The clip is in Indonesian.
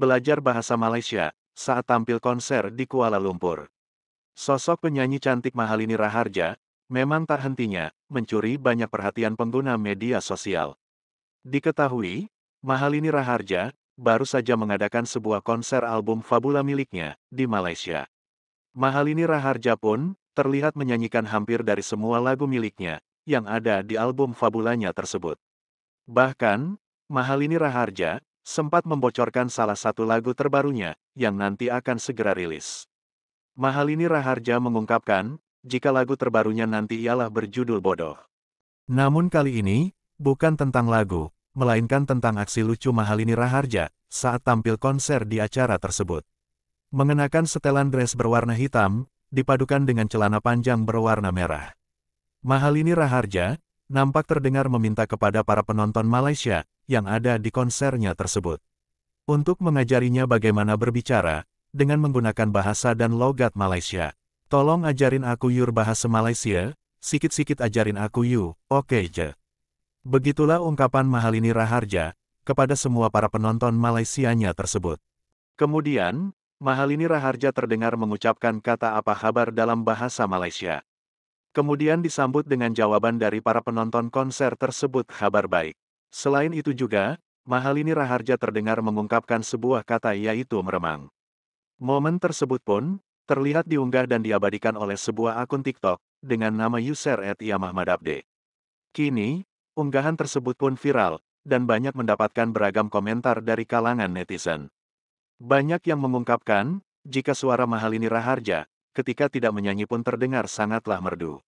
belajar bahasa Malaysia, saat tampil konser di Kuala Lumpur. Sosok penyanyi cantik Mahalini Raharja, memang tak hentinya, mencuri banyak perhatian pengguna media sosial. Diketahui, Mahalini Raharja, baru saja mengadakan sebuah konser album Fabula miliknya, di Malaysia. Mahalini Raharja pun, terlihat menyanyikan hampir dari semua lagu miliknya, yang ada di album Fabulanya tersebut. Bahkan, Mahalini Raharja, sempat membocorkan salah satu lagu terbarunya, yang nanti akan segera rilis. Mahalini Raharja mengungkapkan, jika lagu terbarunya nanti ialah berjudul Bodoh. Namun kali ini, bukan tentang lagu, melainkan tentang aksi lucu Mahalini Raharja saat tampil konser di acara tersebut. Mengenakan setelan dress berwarna hitam, dipadukan dengan celana panjang berwarna merah. Mahalini Raharja, nampak terdengar meminta kepada para penonton Malaysia, yang ada di konsernya tersebut. Untuk mengajarinya bagaimana berbicara, dengan menggunakan bahasa dan logat Malaysia. Tolong ajarin aku yur bahasa Malaysia, sikit-sikit ajarin aku yu, oke okay je. Begitulah ungkapan Mahalini Raharja, kepada semua para penonton Malaysianya tersebut. Kemudian, Mahalini Raharja terdengar mengucapkan kata apa kabar dalam bahasa Malaysia. Kemudian disambut dengan jawaban dari para penonton konser tersebut kabar baik. Selain itu juga, Mahalini Raharja terdengar mengungkapkan sebuah kata yaitu meremang. Momen tersebut pun, terlihat diunggah dan diabadikan oleh sebuah akun TikTok, dengan nama user at yamahmadabde. Kini, unggahan tersebut pun viral, dan banyak mendapatkan beragam komentar dari kalangan netizen. Banyak yang mengungkapkan, jika suara Mahalini Raharja, ketika tidak menyanyi pun terdengar sangatlah merdu.